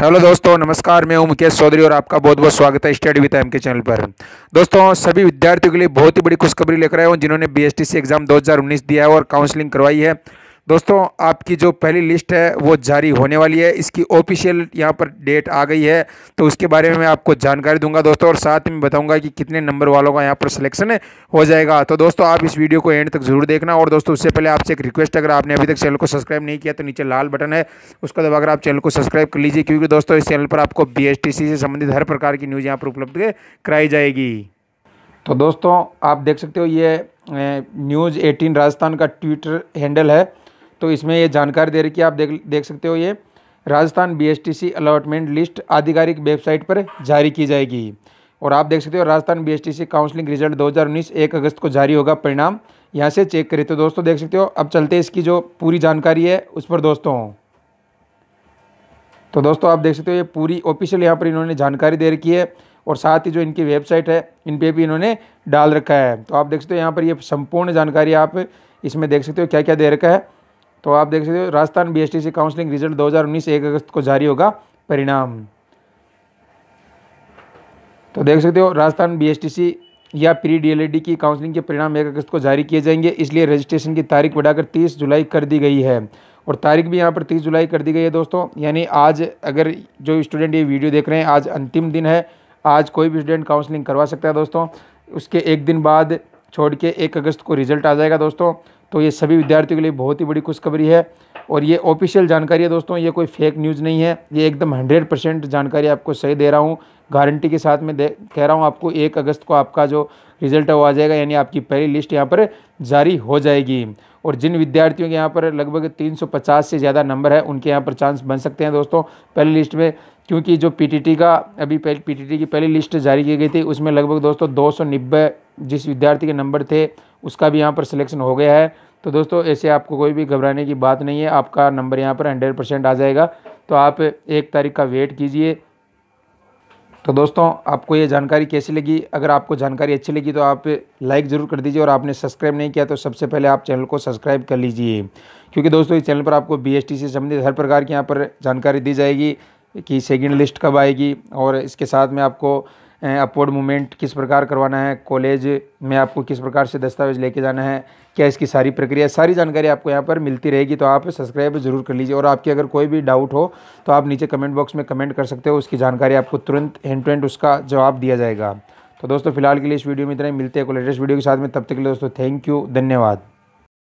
hello दोस्तों नमस्कार मैं हूं मुकेश चौधरी और आपका बहुत बहुत स्वागत है study with M K channel पर दोस्तों सभी विद्यार्थियों के लिए बहुत ही बड़ी खुशखबरी लेकर आए हूं जिन्होंने बीएसटीसी एग्जाम 2019 दिया है और काउंसलिंग करवाई है दोस्तों आपकी जो पहली लिस्ट है वो जारी होने वाली है इसकी ऑफिशियल यहाँ पर डेट आ गई है तो उसके बारे में मैं आपको जानकारी दूंगा दोस्तों और साथ में बताऊंगा कि कितने नंबर वालों का यहाँ पर सिलेक्शन हो जाएगा तो दोस्तों आप इस वीडियो को एंड तक जरूर देखना और दोस्तों उससे पहले आपसे एक रिक्वेस्ट अगर आपने अभी तक चैनल को सब्सक्राइब नहीं किया तो नीचे लाल बटन है उसको दबाकर आप चैनल को सब्सक्राइब कर लीजिए क्योंकि दोस्तों इस चैनल पर आपको बी से संबंधित हर प्रकार की न्यूज़ यहाँ पर उपलब्ध कराई जाएगी तो दोस्तों आप देख सकते हो ये न्यूज़ 18 राजस्थान का ट्विटर हैंडल है तो इसमें ये जानकारी दे रही है आप देख देख सकते हो ये राजस्थान बीएसटीसी अलॉटमेंट लिस्ट आधिकारिक वेबसाइट पर जारी की जाएगी और आप देख सकते हो राजस्थान बीएसटीसी काउंसलिंग रिजल्ट 2019 एक अगस्त को जारी होगा परिणाम यहाँ से चेक करें तो दोस्तों देख सकते हो अब चलते इसकी जो पूरी जानकारी है उस पर दोस्तों तो दोस्तों आप देख सकते हो ये पूरी ऑफिशियल यहाँ पर इन्होंने जानकारी दे रखी है और साथ ही जो इनकी वेबसाइट है इन पर भी इन्होंने डाल रखा है तो आप देख सकते हो यहाँ पर ये संपूर्ण जानकारी आप इसमें देख सकते हो क्या क्या दे रखा है तो आप देख सकते हो राजस्थान बीएसटीसी काउंसलिंग रिजल्ट 2019 एक अगस्त को जारी होगा परिणाम तो देख सकते हो राजस्थान बीएसटीसी या प्री डी e की काउंसलिंग के परिणाम एक अगस्त को जारी किए जाएंगे इसलिए रजिस्ट्रेशन की तारीख बढ़ाकर तीस जुलाई कर दी गई है और तारीख भी यहाँ पर तीस जुलाई कर दी गई है दोस्तों यानी आज अगर जो स्टूडेंट ये वीडियो देख रहे हैं आज अंतिम दिन है आज कोई भी स्टूडेंट काउंसलिंग करवा सकता है दोस्तों उसके एक दिन बाद छोड़ के एक अगस्त को रिजल्ट आ जाएगा दोस्तों तो ये सभी विद्यार्थियों के लिए बहुत ही बड़ी खुशखबरी है और ये ऑफिशियल जानकारी है दोस्तों ये कोई फेक न्यूज़ नहीं है ये एकदम हंड्रेड परसेंट जानकारी आपको सही दे रहा हूँ गारंटी के साथ मैं कह रहा हूँ आपको एक अगस्त को आपका जो रिजल्ट है वो आ जाएगा यानी आपकी पहली लिस्ट यहाँ पर जारी हो जाएगी और जिन विद्यार्थियों के यहाँ पर लगभग 350 से ज़्यादा नंबर है उनके यहाँ पर चांस बन सकते हैं दोस्तों पहली लिस्ट में क्योंकि जो पीटीटी का अभी पीटीटी की पहली लिस्ट जारी की गई थी उसमें लगभग दोस्तों दो जिस विद्यार्थी के नंबर थे उसका भी यहाँ पर सिलेक्शन हो गया है तो दोस्तों ऐसे आपको कोई भी घबराने की बात नहीं है आपका नंबर यहाँ पर हंड्रेड परसेंट आ जाएगा तो आप एक तारीख का वेट कीजिए तो दोस्तों आपको ये जानकारी कैसी लगी अगर आपको जानकारी अच्छी लगी तो आप लाइक ज़रूर कर दीजिए और आपने सब्सक्राइब नहीं किया तो सबसे पहले आप चैनल को सब्सक्राइब कर लीजिए क्योंकि दोस्तों इस चैनल पर आपको बी से संबंधित हर प्रकार की यहाँ पर जानकारी दी जाएगी कि सेकंड लिस्ट कब आएगी और इसके साथ में आपको अपवर्ड मूवमेंट किस प्रकार करवाना है कॉलेज में आपको किस प्रकार से दस्तावेज लेके जाना है क्या इसकी सारी प्रक्रिया सारी जानकारी आपको यहाँ पर मिलती रहेगी तो आप सब्सक्राइब ज़रूर कर लीजिए और आपकी अगर कोई भी डाउट हो तो आप नीचे कमेंट बॉक्स में कमेंट कर सकते हो उसकी जानकारी आपको तुरंत हैंड टू हैंड उसका जवाब दिया जाएगा तो दोस्तों फिलहाल के लिए इस वीडियो में इतना ही मिलते हैं लेटेस्ट वीडियो के साथ में तब तक के लिए दोस्तों थैंक यू धन्यवाद